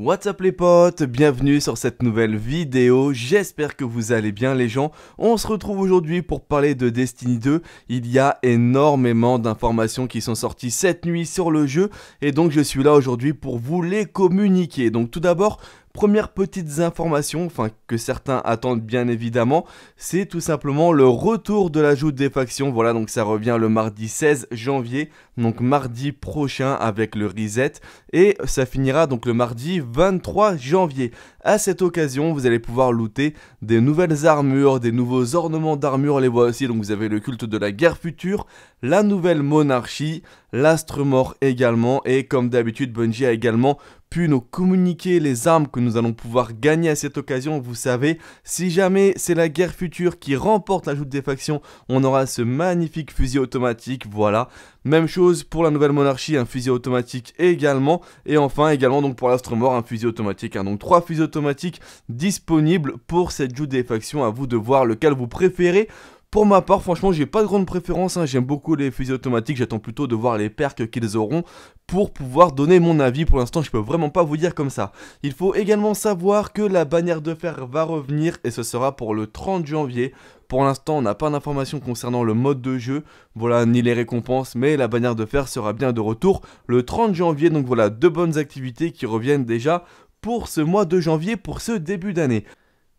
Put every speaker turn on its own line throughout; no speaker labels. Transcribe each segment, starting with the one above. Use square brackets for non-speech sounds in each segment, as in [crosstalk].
What's up les potes, bienvenue sur cette nouvelle vidéo, j'espère que vous allez bien les gens. On se retrouve aujourd'hui pour parler de Destiny 2, il y a énormément d'informations qui sont sorties cette nuit sur le jeu et donc je suis là aujourd'hui pour vous les communiquer. Donc tout d'abord, premières petites informations, enfin que certains attendent bien évidemment, c'est tout simplement le retour de l'ajout des factions. Voilà, donc ça revient le mardi 16 janvier, donc mardi prochain avec le reset, et ça finira donc le mardi 23 janvier. À cette occasion, vous allez pouvoir looter des nouvelles armures, des nouveaux ornements d'armure, les voici. Donc vous avez le culte de la guerre future, la nouvelle monarchie, l'astre mort également. Et comme d'habitude, Bungie a également pu nous communiquer les armes que nous allons pouvoir gagner à cette occasion. Vous savez, si jamais c'est la guerre future qui remporte l'ajout des factions, on aura ce magnifique fusil automatique, voilà. Même chose pour la nouvelle monarchie, un fusil automatique également. Et enfin, également donc pour l'astre mort, un fusil automatique. Hein. Donc trois fusils automatique disponible pour cette joue des factions. À vous de voir lequel vous préférez. Pour ma part, franchement, j'ai pas de grande préférence. Hein. J'aime beaucoup les fusils automatiques. J'attends plutôt de voir les perks qu'ils auront pour pouvoir donner mon avis. Pour l'instant, je peux vraiment pas vous dire comme ça. Il faut également savoir que la bannière de fer va revenir et ce sera pour le 30 janvier. Pour l'instant, on n'a pas d'informations concernant le mode de jeu, voilà, ni les récompenses, mais la bannière de fer sera bien de retour le 30 janvier. Donc voilà, deux bonnes activités qui reviennent déjà pour ce mois de janvier, pour ce début d'année.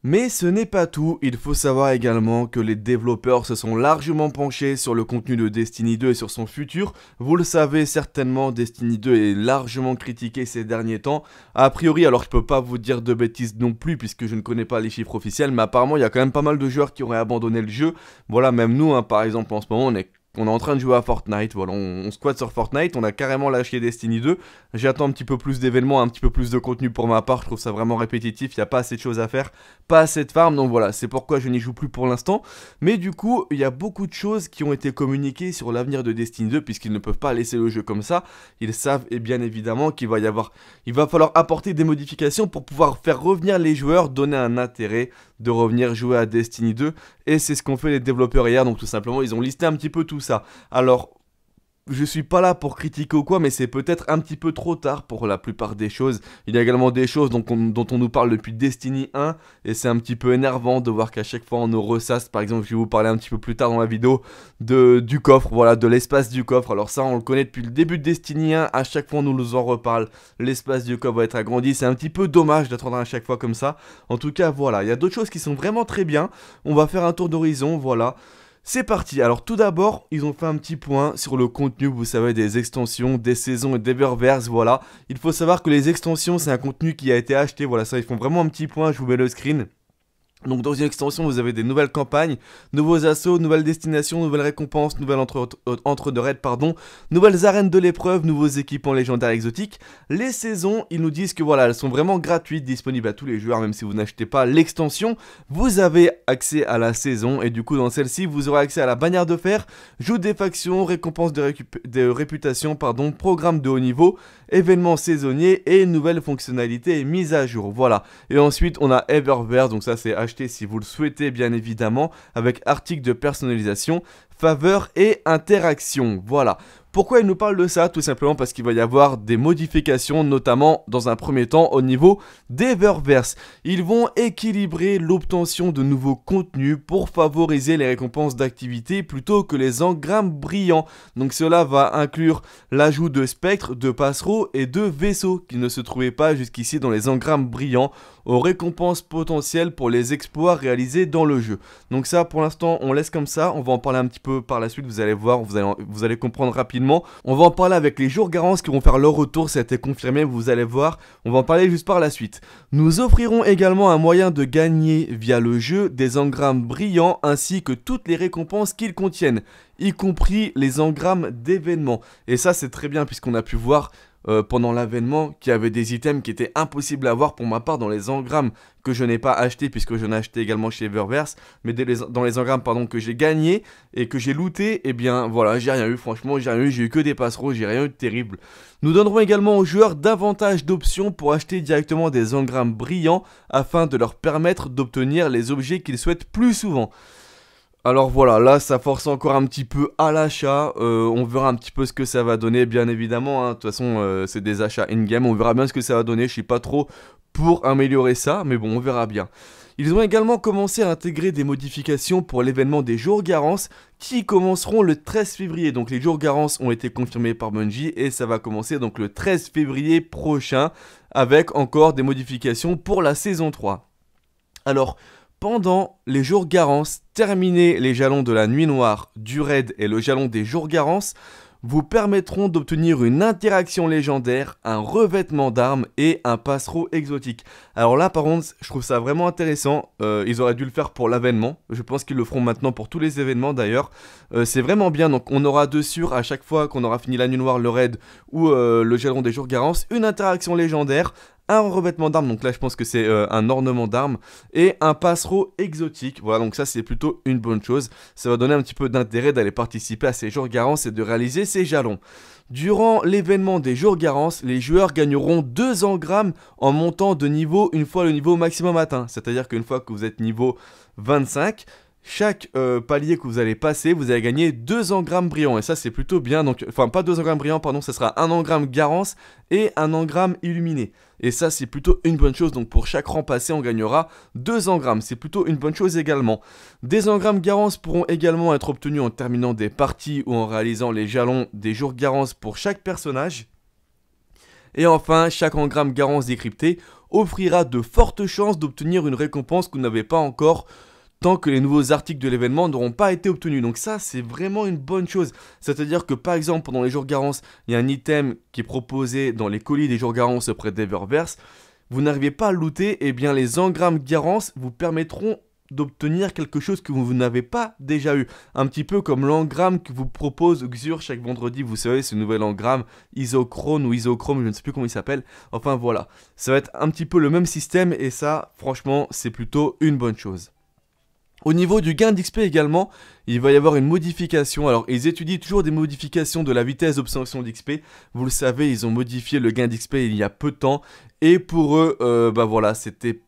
Mais ce n'est pas tout, il faut savoir également que les développeurs se sont largement penchés sur le contenu de Destiny 2 et sur son futur. Vous le savez certainement, Destiny 2 est largement critiqué ces derniers temps. A priori, alors je peux pas vous dire de bêtises non plus puisque je ne connais pas les chiffres officiels, mais apparemment il y a quand même pas mal de joueurs qui auraient abandonné le jeu. Voilà, même nous, hein, par exemple en ce moment, on est on est en train de jouer à Fortnite, voilà, on, squat squatte sur Fortnite, on a carrément lâché Destiny 2. J'attends un petit peu plus d'événements, un petit peu plus de contenu pour ma part, je trouve ça vraiment répétitif, il n'y a pas assez de choses à faire, pas assez de farm, donc voilà, c'est pourquoi je n'y joue plus pour l'instant. Mais du coup, il y a beaucoup de choses qui ont été communiquées sur l'avenir de Destiny 2, puisqu'ils ne peuvent pas laisser le jeu comme ça. Ils savent, et bien évidemment, qu'il va y avoir, il va falloir apporter des modifications pour pouvoir faire revenir les joueurs, donner un intérêt de revenir jouer à Destiny 2, et c'est ce qu'ont fait les développeurs hier, donc tout simplement, ils ont listé un petit peu tout ça. Alors, je suis pas là pour critiquer ou quoi, mais c'est peut-être un petit peu trop tard pour la plupart des choses. Il y a également des choses dont on, on nous parle depuis Destiny 1, et c'est un petit peu énervant de voir qu'à chaque fois on nous ressasse. Par exemple, je vais vous parler un petit peu plus tard dans la vidéo de, du coffre, voilà, de l'espace du coffre. Alors ça, on le connaît depuis le début de Destiny 1, à chaque fois on nous en reparle. L'espace du coffre va être agrandi, c'est un petit peu dommage d'attendre à chaque fois comme ça. En tout cas, voilà, il y a d'autres choses qui sont vraiment très bien. On va faire un tour d'horizon, voilà. C'est parti, alors tout d'abord, ils ont fait un petit point sur le contenu, vous savez, des extensions, des saisons et des ververs, voilà. Il faut savoir que les extensions, c'est un contenu qui a été acheté, voilà, ça, ils font vraiment un petit point, je vous mets le screen. Donc dans une extension, vous avez des nouvelles campagnes, nouveaux assauts, nouvelles destinations, nouvelles récompenses, nouvelles entre, euh, entre de raids, pardon, nouvelles arènes de l'épreuve, nouveaux équipements légendaires exotiques. Les saisons, ils nous disent que voilà, elles sont vraiment gratuites, disponibles à tous les joueurs, même si vous n'achetez pas l'extension. Vous avez accès à la saison, et du coup dans celle-ci, vous aurez accès à la bannière de fer, joue des factions, récompenses de, de réputation, pardon, programme de haut niveau, événements saisonniers et nouvelles fonctionnalités mises à jour. Voilà. Et ensuite, on a Eververse, donc ça c'est acheté si vous le souhaitez bien évidemment, avec articles de personnalisation faveur et interaction. Voilà. Pourquoi il nous parle de ça Tout simplement parce qu'il va y avoir des modifications, notamment dans un premier temps au niveau des Ververs. Ils vont équilibrer l'obtention de nouveaux contenus pour favoriser les récompenses d'activité plutôt que les engrammes brillants. Donc cela va inclure l'ajout de spectres, de passereaux et de vaisseaux qui ne se trouvaient pas jusqu'ici dans les engrammes brillants aux récompenses potentielles pour les exploits réalisés dans le jeu. Donc ça pour l'instant on laisse comme ça, on va en parler un petit peu par la suite, vous allez voir, vous allez, vous allez comprendre rapidement. On va en parler avec les jours garants qui vont faire leur retour, ça a été confirmé, vous allez voir, on va en parler juste par la suite. Nous offrirons également un moyen de gagner via le jeu des engrammes brillants ainsi que toutes les récompenses qu'ils contiennent, y compris les engrammes d'événements. Et ça c'est très bien puisqu'on a pu voir euh, pendant l'avènement qui avait des items qui étaient impossibles à avoir pour ma part dans les engrammes que je n'ai pas acheté puisque j'en ai acheté également chez Eververse, mais dans les engrammes pardon que j'ai gagné et que j'ai looté, et eh bien voilà, j'ai rien eu franchement, j'ai rien eu, j'ai eu que des passereaux, j'ai rien eu de terrible. Nous donnerons également aux joueurs davantage d'options pour acheter directement des engrammes brillants afin de leur permettre d'obtenir les objets qu'ils souhaitent plus souvent. Alors voilà, là ça force encore un petit peu à l'achat, euh, on verra un petit peu ce que ça va donner bien évidemment, hein. de toute façon euh, c'est des achats in-game, on verra bien ce que ça va donner, je ne sais pas trop pour améliorer ça, mais bon on verra bien. Ils ont également commencé à intégrer des modifications pour l'événement des jours Garance qui commenceront le 13 février. Donc les jours Garance ont été confirmés par Bungie et ça va commencer donc le 13 février prochain avec encore des modifications pour la saison 3. Alors, pendant les jours Garance, terminer les jalons de la nuit noire, du raid et le jalon des jours Garance vous permettront d'obtenir une interaction légendaire, un revêtement d'armes et un passereau exotique. Alors là par contre, je trouve ça vraiment intéressant, euh, ils auraient dû le faire pour l'avènement, je pense qu'ils le feront maintenant pour tous les événements d'ailleurs. Euh, c'est vraiment bien, donc on aura de sûr à chaque fois qu'on aura fini la nuit noire, le raid ou euh, le jalon des jours Garance, une interaction légendaire, un revêtement d'armes, donc là je pense que c'est euh, un ornement d'armes, et un passereau exotique. Voilà, donc ça c'est plutôt une bonne chose. Ça va donner un petit peu d'intérêt d'aller participer à ces jours Garance et de réaliser ces jalons. Durant l'événement des jours Garance, les joueurs gagneront 2 engrammes en montant de niveau une fois le niveau maximum atteint. C'est-à-dire qu'une fois que vous êtes niveau 25, chaque euh, palier que vous allez passer, vous allez gagner 2 engrammes brillants. Et ça, c'est plutôt bien. Donc, enfin, pas 2 engrammes brillants, pardon, ça sera 1 engramme garance et 1 engramme illuminé. Et ça, c'est plutôt une bonne chose. Donc, pour chaque rang passé, on gagnera 2 engrammes. C'est plutôt une bonne chose également. Des engrammes garance pourront également être obtenus en terminant des parties ou en réalisant les jalons des jours garance pour chaque personnage. Et enfin, chaque engramme garance décrypté offrira de fortes chances d'obtenir une récompense que vous n'avez pas encore tant que les nouveaux articles de l'événement n'auront pas été obtenus. Donc ça, c'est vraiment une bonne chose. C'est-à-dire que par exemple, pendant les jours garance, il y a un item qui est proposé dans les colis des jours garance auprès d'Eververse. Vous n'arrivez pas à looter, et eh bien les engrammes garance vous permettront d'obtenir quelque chose que vous n'avez pas déjà eu. Un petit peu comme l'engramme que vous propose Xur chaque vendredi, vous savez, ce nouvel engramme isochrone ou isochrome, je ne sais plus comment il s'appelle. Enfin voilà, ça va être un petit peu le même système et ça, franchement, c'est plutôt une bonne chose. Au niveau du gain d'XP également, il va y avoir une modification. Alors, ils étudient toujours des modifications de la vitesse d'obtention d'XP. Vous le savez, ils ont modifié le gain d'XP il y a peu de temps. Et pour eux, euh, bah voilà, c'était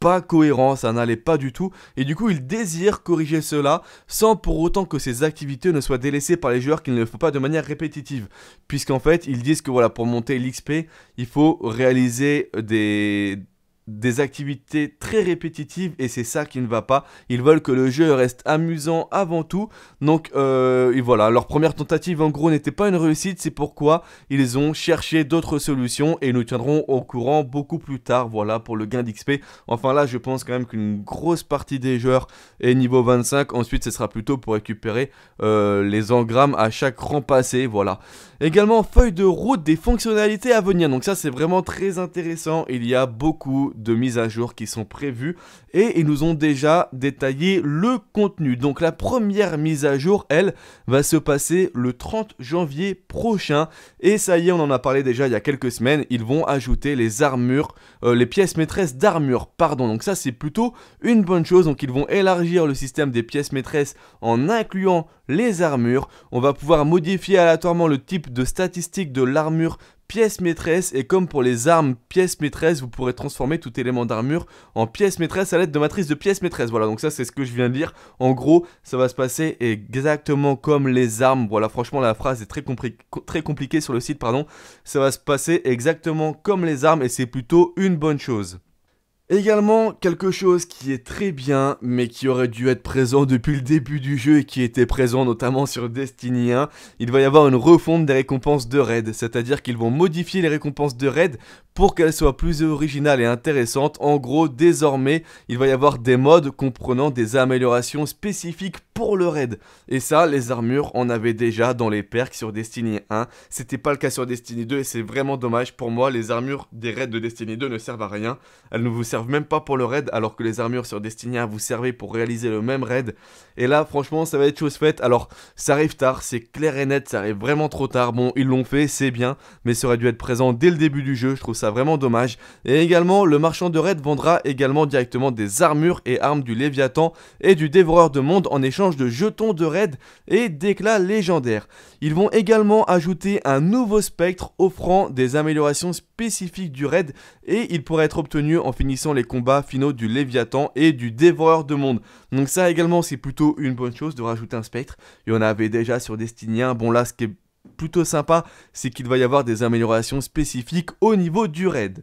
pas cohérent, ça n'allait pas du tout, et du coup ils désirent corriger cela sans pour autant que ces activités ne soient délaissées par les joueurs qu'ils ne le font pas de manière répétitive, puisqu'en fait ils disent que voilà pour monter l'XP il faut réaliser des des activités très répétitives et c'est ça qui ne va pas. Ils veulent que le jeu reste amusant avant tout. Donc euh, voilà, leur première tentative en gros n'était pas une réussite, c'est pourquoi ils ont cherché d'autres solutions et nous tiendrons au courant beaucoup plus tard, voilà, pour le gain d'XP. Enfin là, je pense quand même qu'une grosse partie des joueurs est niveau 25, ensuite ce sera plutôt pour récupérer euh, les engrammes à chaque rang passé, voilà. Également, feuille de route des fonctionnalités à venir, donc ça c'est vraiment très intéressant, il y a beaucoup de mise à jour qui sont prévues et ils nous ont déjà détaillé le contenu. Donc la première mise à jour, elle, va se passer le 30 janvier prochain et ça y est, on en a parlé déjà il y a quelques semaines, ils vont ajouter les armures, euh, les pièces maîtresses d'armure, pardon. Donc ça c'est plutôt une bonne chose, donc ils vont élargir le système des pièces maîtresses en incluant les armures. On va pouvoir modifier aléatoirement le type de statistique de l'armure pièce maîtresse et comme pour les armes pièce maîtresse vous pourrez transformer tout élément d'armure en pièce maîtresse à l'aide de matrice de pièce maîtresse voilà donc ça c'est ce que je viens de dire en gros ça va se passer exactement comme les armes voilà franchement la phrase est très compliquée sur le site pardon ça va se passer exactement comme les armes et c'est plutôt une bonne chose Également, quelque chose qui est très bien, mais qui aurait dû être présent depuis le début du jeu et qui était présent notamment sur Destiny 1, il va y avoir une refonte des récompenses de raid, c'est-à-dire qu'ils vont modifier les récompenses de raid pour qu'elles soient plus originales et intéressantes. En gros, désormais, il va y avoir des modes comprenant des améliorations spécifiques pour le raid. Et ça, les armures, on avait déjà dans les perks sur Destiny 1. C'était pas le cas sur Destiny 2 et c'est vraiment dommage. Pour moi, les armures des raids de Destiny 2 ne servent à rien. Elles ne vous servent même pas pour le raid, alors que les armures sur Destiny 1 vous servaient pour réaliser le même raid. Et là, franchement, ça va être chose faite. Alors, ça arrive tard, c'est clair et net, ça arrive vraiment trop tard. Bon, ils l'ont fait, c'est bien, mais ça aurait dû être présent dès le début du jeu. Je trouve ça vraiment dommage. Et également, le marchand de raid vendra également directement des armures et armes du Léviathan et du Dévoreur de Monde en échange de jetons de raid et d'éclats légendaires. Ils vont également ajouter un nouveau spectre offrant des améliorations spécifiques du raid et il pourrait être obtenu en finissant les combats finaux du Léviathan et du Dévoreur de Monde. Donc ça également c'est plutôt une bonne chose de rajouter un spectre. Il y en avait déjà sur Destiny 1. Bon là ce qui est plutôt sympa c'est qu'il va y avoir des améliorations spécifiques au niveau du raid.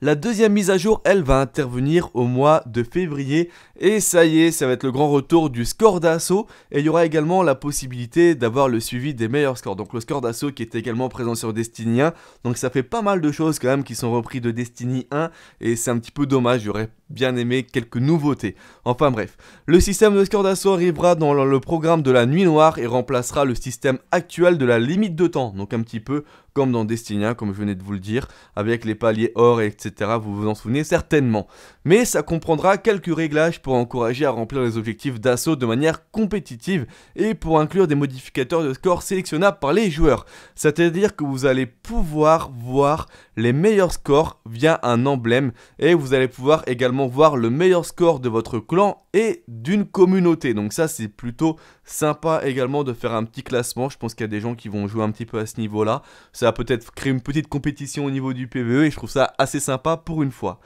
La deuxième mise à jour, elle, va intervenir au mois de février. Et ça y est, ça va être le grand retour du score d'assaut. Et il y aura également la possibilité d'avoir le suivi des meilleurs scores. Donc le score d'assaut qui est également présent sur Destiny 1. Donc ça fait pas mal de choses quand même qui sont repris de Destiny 1. Et c'est un petit peu dommage, il aurait bien aimé quelques nouveautés. Enfin bref, le système de score d'assaut arrivera dans le programme de la nuit noire et remplacera le système actuel de la limite de temps, donc un petit peu comme dans Destiny comme je venais de vous le dire, avec les paliers or, etc. Vous vous en souvenez certainement mais ça comprendra quelques réglages pour encourager à remplir les objectifs d'assaut de manière compétitive et pour inclure des modificateurs de score sélectionnables par les joueurs. C'est-à-dire que vous allez pouvoir voir les meilleurs scores via un emblème et vous allez pouvoir également voir le meilleur score de votre clan et d'une communauté. Donc ça c'est plutôt sympa également de faire un petit classement. Je pense qu'il y a des gens qui vont jouer un petit peu à ce niveau-là. Ça va peut-être créer une petite compétition au niveau du PvE et je trouve ça assez sympa pour une fois.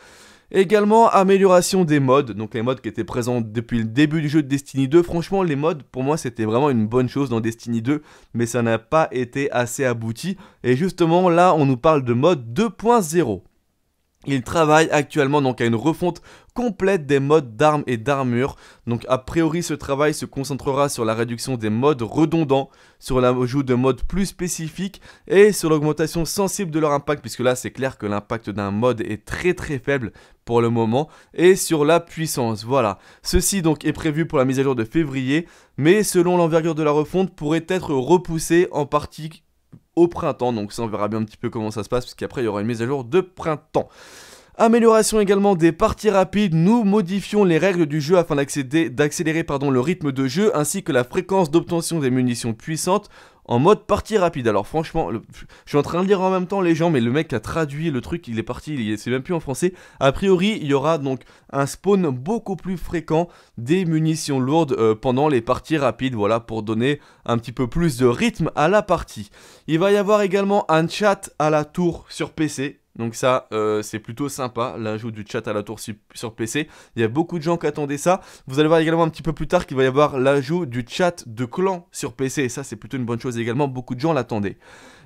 Également, amélioration des modes, donc les modes qui étaient présents depuis le début du jeu de Destiny 2. Franchement, les modes, pour moi, c'était vraiment une bonne chose dans Destiny 2, mais ça n'a pas été assez abouti. Et justement, là, on nous parle de mode 2.0. Il travaille actuellement donc à une refonte complète des modes d'armes et d'armure. Donc a priori ce travail se concentrera sur la réduction des modes redondants, sur l'ajout de modes plus spécifiques et sur l'augmentation sensible de leur impact puisque là c'est clair que l'impact d'un mode est très très faible pour le moment et sur la puissance. Voilà. Ceci donc est prévu pour la mise à jour de février mais selon l'envergure de la refonte pourrait être repoussé en partie au printemps. Donc ça, on verra bien un petit peu comment ça se passe, puisqu'après, il y aura une mise à jour de printemps. Amélioration également des parties rapides, nous modifions les règles du jeu afin d'accélérer le rythme de jeu ainsi que la fréquence d'obtention des munitions puissantes en mode partie rapide. Alors franchement, je suis en train de lire en même temps les gens, mais le mec a traduit le truc, il est parti, il c'est même plus en français. A priori, il y aura donc un spawn beaucoup plus fréquent des munitions lourdes euh, pendant les parties rapides, voilà, pour donner un petit peu plus de rythme à la partie. Il va y avoir également un chat à la tour sur PC, donc ça, euh, c'est plutôt sympa, l'ajout du chat à la tour sur PC. Il y a beaucoup de gens qui attendaient ça. Vous allez voir également un petit peu plus tard qu'il va y avoir l'ajout du chat de clan sur PC. Et ça, c'est plutôt une bonne chose également. Beaucoup de gens l'attendaient.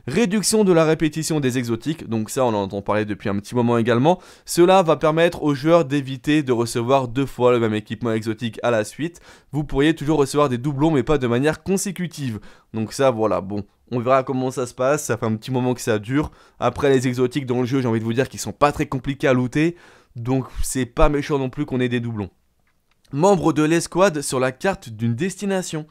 Réduction de la répétition des exotiques, donc ça on en entend parler depuis un petit moment également. Cela va permettre aux joueurs d'éviter de recevoir deux fois le même équipement exotique à la suite. Vous pourriez toujours recevoir des doublons mais pas de manière consécutive. Donc ça voilà, bon, on verra comment ça se passe, ça fait un petit moment que ça dure. Après les exotiques dans le jeu, j'ai envie de vous dire qu'ils sont pas très compliqués à looter, donc c'est pas méchant non plus qu'on ait des doublons. Membre de l'escouade sur la carte d'une destination.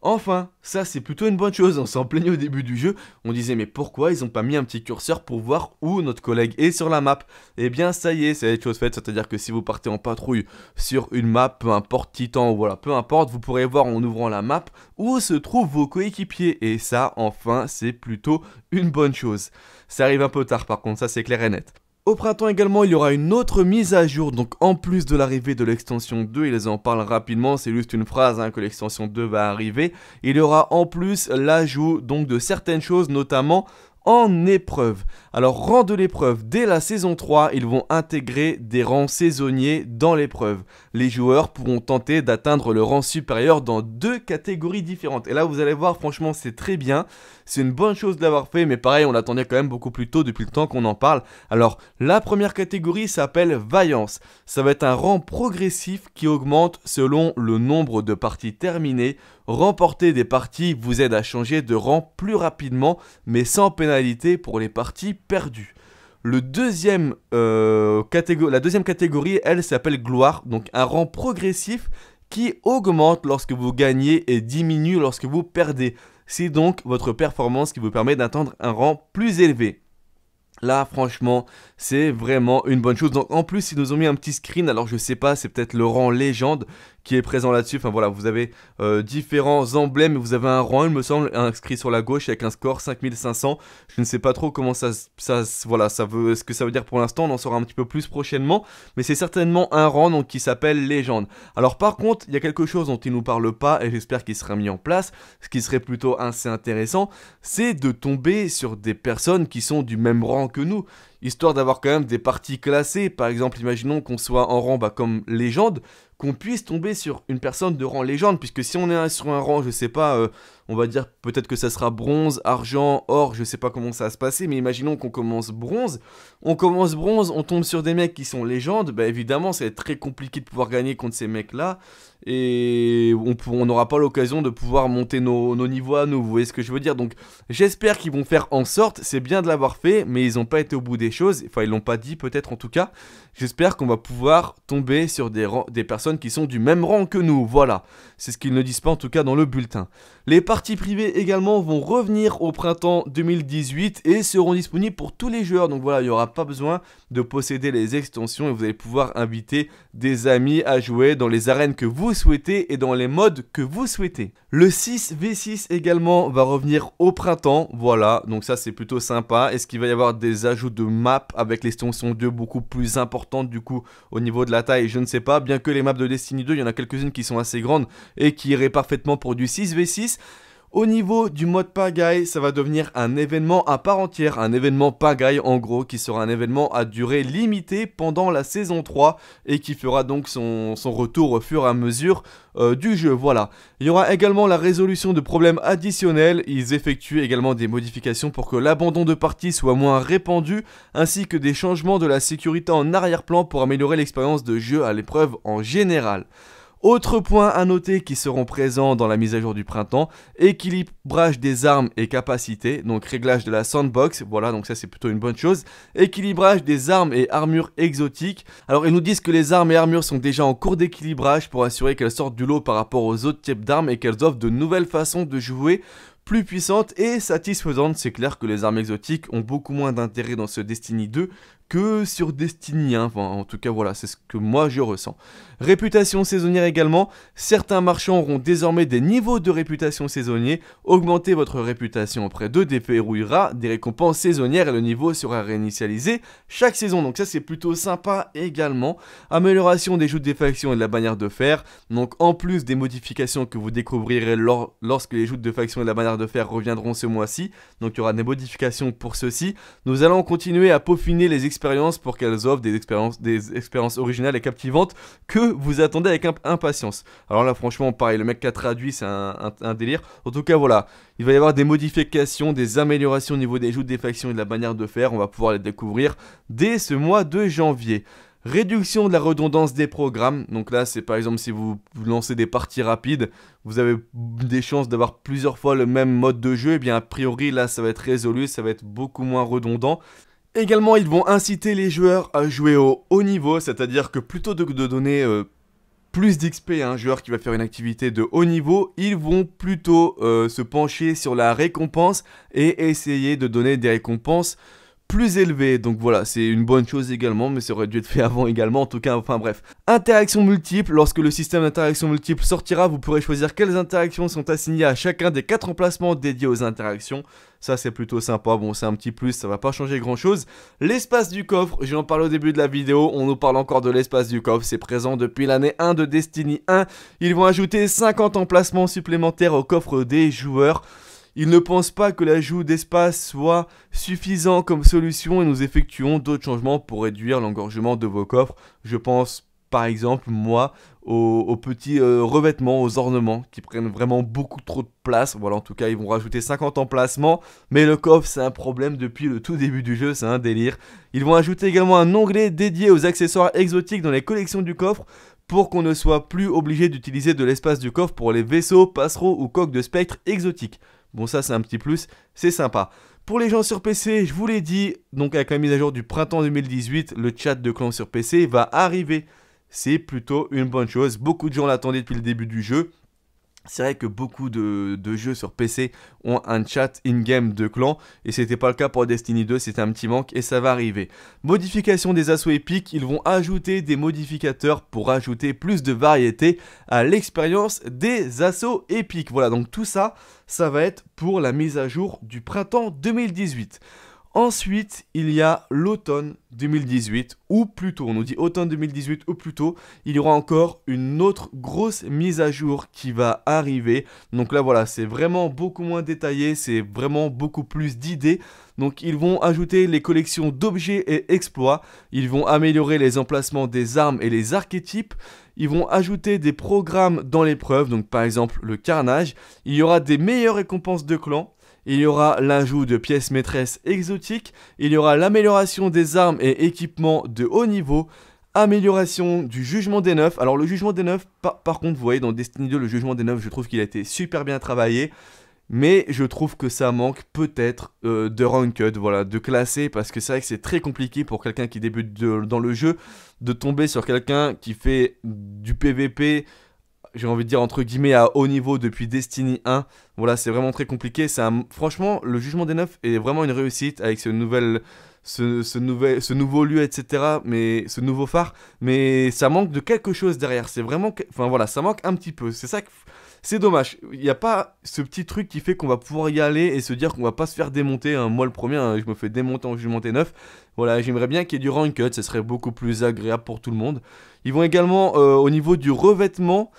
Enfin, ça c'est plutôt une bonne chose, on s'en plaignait au début du jeu, on disait mais pourquoi ils ont pas mis un petit curseur pour voir où notre collègue est sur la map Eh bien ça y est, c'est été chose faite, c'est-à-dire que si vous partez en patrouille sur une map, peu importe Titan, ou voilà, peu importe, vous pourrez voir en ouvrant la map où se trouvent vos coéquipiers, et ça enfin c'est plutôt une bonne chose. Ça arrive un peu tard par contre, ça c'est clair et net. Au printemps également, il y aura une autre mise à jour, donc en plus de l'arrivée de l'extension 2, ils en parlent rapidement, c'est juste une phrase hein, que l'extension 2 va arriver, il y aura en plus l'ajout donc de certaines choses, notamment en épreuve. Alors rang de l'épreuve, dès la saison 3, ils vont intégrer des rangs saisonniers dans l'épreuve. Les joueurs pourront tenter d'atteindre le rang supérieur dans deux catégories différentes. Et là vous allez voir franchement c'est très bien, c'est une bonne chose d'avoir fait mais pareil on l'attendait quand même beaucoup plus tôt depuis le temps qu'on en parle. Alors la première catégorie s'appelle Vaillance. Ça va être un rang progressif qui augmente selon le nombre de parties terminées Remporter des parties vous aide à changer de rang plus rapidement, mais sans pénalité pour les parties perdues. Euh, la deuxième catégorie, elle, s'appelle gloire, donc un rang progressif qui augmente lorsque vous gagnez et diminue lorsque vous perdez. C'est donc votre performance qui vous permet d'atteindre un rang plus élevé. Là, franchement, c'est vraiment une bonne chose. Donc, en plus, ils nous ont mis un petit screen. Alors, je sais pas, c'est peut-être le rang légende qui est présent là-dessus. Enfin voilà, vous avez euh, différents emblèmes, vous avez un rang, il me semble, inscrit sur la gauche avec un score 5500. Je ne sais pas trop comment ça, ça, voilà, ça veut, ce que ça veut dire pour l'instant, on en saura un petit peu plus prochainement, mais c'est certainement un rang donc, qui s'appelle légende. Alors par contre, il y a quelque chose dont il nous parle pas, et j'espère qu'il sera mis en place, ce qui serait plutôt assez intéressant, c'est de tomber sur des personnes qui sont du même rang que nous histoire d'avoir quand même des parties classées. Par exemple, imaginons qu'on soit en rang bah, comme légende, qu'on puisse tomber sur une personne de rang légende, puisque si on est sur un rang, je sais pas, euh, on va dire peut-être que ça sera bronze, argent, or, je sais pas comment ça va se passer, mais imaginons qu'on commence bronze, on commence bronze, on tombe sur des mecs qui sont légendes, bah évidemment, c'est très compliqué de pouvoir gagner contre ces mecs-là, et on n'aura pas l'occasion de pouvoir monter nos, niveaux à nous, vous voyez ce que je veux dire Donc j'espère qu'ils vont faire en sorte, c'est bien de l'avoir fait, mais ils n'ont pas été au bout des choses, enfin ils l'ont pas dit peut-être en tout cas, j'espère qu'on va pouvoir tomber sur des, des, personnes qui sont du même rang que nous, voilà, c'est ce qu'ils ne disent pas en tout cas dans le bulletin. Les parties privées également vont revenir au printemps 2018 et seront disponibles pour tous les joueurs, donc voilà, il n'y aura pas besoin de posséder les extensions et vous allez pouvoir inviter des amis à jouer dans les arènes que vous souhaitez et dans les modes que vous souhaitez. Le 6v6 également va revenir au printemps, voilà, donc ça c'est plutôt sympa. Est-ce qu'il va y avoir des ajouts de maps avec l'extension 2 beaucoup plus importantes du coup au niveau de la taille Je ne sais pas, bien que les maps de Destiny 2, il y en a quelques-unes qui sont assez grandes et qui iraient parfaitement pour du 6v6. Au niveau du mode pagaille, ça va devenir un événement à part entière, un événement pagaille en gros, qui sera un événement à durée limitée pendant la saison 3 et qui fera donc son, retour au fur et à mesure euh, du jeu, voilà. Il y aura également la résolution de problèmes additionnels, ils effectuent également des modifications pour que l'abandon de partie soit moins répandu, ainsi que des changements de la sécurité en arrière-plan pour améliorer l'expérience de jeu à l'épreuve en général. Autre point à noter qui seront présents dans la mise à jour du printemps, équilibrage des armes et capacités, donc réglage de la sandbox, voilà donc ça c'est plutôt une bonne chose, équilibrage des armes et armures exotiques, alors ils nous disent que les armes et armures sont déjà en cours d'équilibrage pour assurer qu'elles sortent du lot par rapport aux autres types d'armes et qu'elles offrent de nouvelles façons de jouer plus puissantes et satisfaisantes. C'est clair que les armes exotiques ont beaucoup moins d'intérêt dans ce Destiny 2 que sur Destiny, hein. enfin, en tout cas voilà, c'est ce que moi je ressens. Réputation saisonnière également, certains marchands auront désormais des niveaux de réputation saisonnier. augmenter votre réputation auprès d'eux rouillera des récompenses saisonnières et le niveau sera réinitialisé chaque saison, donc ça c'est plutôt sympa également. Amélioration des joutes des factions et de la bannière de fer, donc en plus des modifications que vous découvrirez lorsque les joutes de factions et de la bannière de fer reviendront ce mois-ci, donc il y aura des modifications pour ceci. Nous allons continuer à peaufiner les expériences, pour qu'elles offrent des expériences, des expériences originales et captivantes que vous attendez avec impatience. Alors là, franchement, pareil, le mec qui a traduit, c'est un, délire. En tout cas, voilà, il va y avoir des modifications, des améliorations au niveau des jeux, des factions et de la manière de faire. On va pouvoir les découvrir dès ce mois de janvier. Réduction de la redondance des programmes. Donc là, c'est par exemple si vous lancez des parties rapides, vous avez des chances d'avoir plusieurs fois le même mode de jeu. Et eh bien, a priori, là, ça va être résolu, ça va être beaucoup moins redondant. Également, ils vont inciter les joueurs à jouer au haut niveau, c'est-à-dire que plutôt que de, donner euh, plus d'XP à un joueur qui va faire une activité de haut niveau, ils vont plutôt euh, se pencher sur la récompense et essayer de donner des récompenses plus élevé. Donc voilà, c'est une bonne chose également, mais ça aurait dû être fait [laughs] avant également, en tout cas, enfin bref. Interaction multiple, lorsque le système d'interaction multiple sortira, vous pourrez choisir quelles interactions sont assignées à chacun des quatre emplacements dédiés aux interactions. Ça c'est plutôt sympa, bon c'est un petit plus, ça va pas changer grand chose. L'espace du coffre, j'en parle au début de la vidéo, on nous parle encore de l'espace du coffre, c'est présent depuis l'année 1 de Destiny 1. Ils vont ajouter 50 emplacements supplémentaires au coffre des joueurs. Ils ne pensent pas que l'ajout d'espace soit suffisant comme solution et nous effectuons d'autres changements pour réduire l'engorgement de vos coffres. Je pense par exemple, moi, aux, petits euh, revêtements, aux ornements qui prennent vraiment beaucoup trop de place. Voilà, en tout cas, ils vont rajouter 50 emplacements. Mais le coffre, c'est un problème depuis le tout début du jeu, c'est un délire. Ils vont ajouter également un onglet dédié aux accessoires exotiques dans les collections du coffre pour qu'on ne soit plus obligé d'utiliser de l'espace du coffre pour les vaisseaux, passereaux ou coques de spectre exotiques. Bon, ça, c'est un petit plus, c'est sympa. Pour les gens sur PC, je vous l'ai dit, donc avec la mise à jour du printemps 2018, le chat de clan sur PC va arriver. C'est plutôt une bonne chose. Beaucoup de gens l'attendaient depuis le début du jeu c'est vrai que beaucoup de, jeux sur PC ont un chat in-game de clan, et c'était pas le cas pour Destiny 2, c'était un petit manque, et ça va arriver. Modification des assauts épiques, ils vont ajouter des modificateurs pour ajouter plus de variété à l'expérience des assauts épiques. Voilà, donc tout ça, ça va être pour la mise à jour du printemps 2018. Ensuite, il y a l'automne 2018, ou plutôt, on nous dit automne 2018 ou plutôt, il y aura encore une autre grosse mise à jour qui va arriver. Donc là, voilà, c'est vraiment beaucoup moins détaillé, c'est vraiment beaucoup plus d'idées. Donc ils vont ajouter les collections d'objets et exploits, ils vont améliorer les emplacements des armes et les archétypes, ils vont ajouter des programmes dans l'épreuve, donc par exemple le carnage, il y aura des meilleures récompenses de clan, il y aura l'ajout de pièces maîtresses exotiques, il y aura l'amélioration des armes et équipements de haut niveau, amélioration du jugement des neufs. Alors le jugement des neufs, par, contre, vous voyez dans Destiny 2, le jugement des neufs, je trouve qu'il a été super bien travaillé. Mais je trouve que ça manque peut-être euh, de ranked, voilà, de classer, parce que c'est vrai que c'est très compliqué pour quelqu'un qui débute dans le jeu de tomber sur quelqu'un qui fait du PVP, j'ai envie de dire entre guillemets à haut niveau depuis Destiny 1. Voilà, c'est vraiment très compliqué. Franchement, le jugement des neufs est vraiment une réussite avec ce nouvel, ce, nouvel, ce nouveau lieu, etc. Mais ce nouveau phare, mais ça manque de quelque chose derrière. C'est vraiment, enfin voilà, ça manque un petit peu. C'est ça que c'est dommage. Il n'y a pas ce petit truc qui fait qu'on va pouvoir y aller et se dire qu'on va pas se faire démonter. Hein. Moi, le premier, hein, je me fais démonter en jugement des 9 Voilà, j'aimerais bien qu'il y ait du rank cut, ce serait beaucoup plus agréable pour tout le monde. Ils vont également, euh, au niveau du revêtement,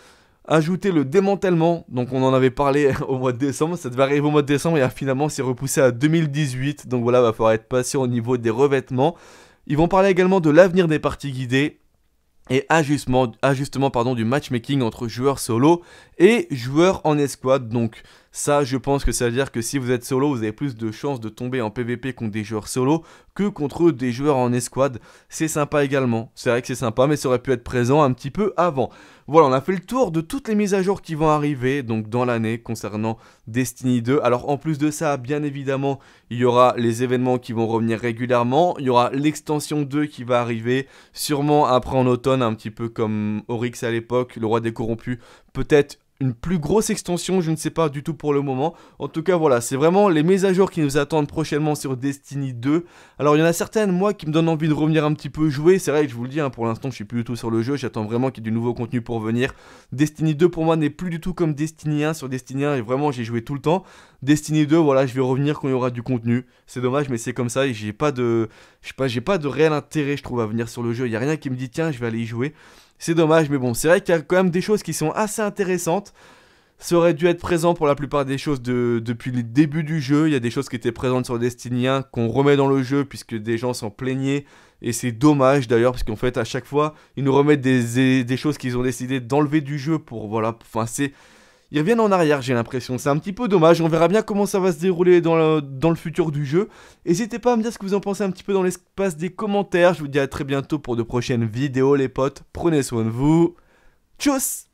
Ajouter le démantèlement, donc on en avait parlé [laughs] au mois de décembre, ça devait arriver au mois de décembre et finalement c'est repoussé à 2018, donc voilà, va falloir être patient au niveau des revêtements. Ils vont parler également de l'avenir des parties guidées et ajustement, ajustement pardon, du matchmaking entre joueurs solo et joueurs en escouade, donc ça, je pense que ça veut dire que si vous êtes solo, vous avez plus de chances de tomber en PvP contre des joueurs solo que contre des joueurs en escouade. C'est sympa également. C'est vrai que c'est sympa, mais ça aurait pu être présent un petit peu avant. Voilà, on a fait le tour de toutes les mises à jour qui vont arriver donc dans l'année concernant Destiny 2. Alors en plus de ça, bien évidemment, il y aura les événements qui vont revenir régulièrement. Il y aura l'extension 2 qui va arriver, sûrement après en automne, un petit peu comme Oryx à l'époque, le roi des corrompus. Peut-être une plus grosse extension, je ne sais pas du tout pour le moment. En tout cas, voilà, c'est vraiment les mises à jour qui nous attendent prochainement sur Destiny 2. Alors, il y en a certaines, moi, qui me donnent envie de revenir un petit peu jouer. C'est vrai que je vous le dis, hein, pour l'instant, je suis plus du tout sur le jeu. J'attends vraiment qu'il y ait du nouveau contenu pour venir. Destiny 2, pour moi, n'est plus du tout comme Destiny 1. Sur Destiny 1, et vraiment, j'ai joué tout le temps. Destiny 2, voilà, je vais revenir quand il y aura du contenu. C'est dommage, mais c'est comme ça. Et j'ai pas de, je sais pas, j'ai pas de réel intérêt, je trouve, à venir sur le jeu. Il y a rien qui me dit, tiens, je vais aller y jouer. C'est dommage, mais bon, c'est vrai qu'il y a quand même des choses qui sont assez intéressantes. Ça aurait dû être présent pour la plupart des choses depuis le début du jeu. Il y a des choses qui étaient présentes sur Destiny 1 qu'on remet dans le jeu puisque des gens s'en plaignaient. Et c'est dommage d'ailleurs parce qu'en fait à chaque fois ils nous remettent des choses qu'ils ont décidé d'enlever du jeu pour voilà. Enfin c'est ils reviennent en arrière, j'ai l'impression. C'est un petit peu dommage. On verra bien comment ça va se dérouler dans le, dans le futur du jeu. N'hésitez pas à me dire ce que vous en pensez un petit peu dans l'espace des commentaires. Je vous dis à très bientôt pour de prochaines vidéos, les potes. Prenez soin de vous. Tchuss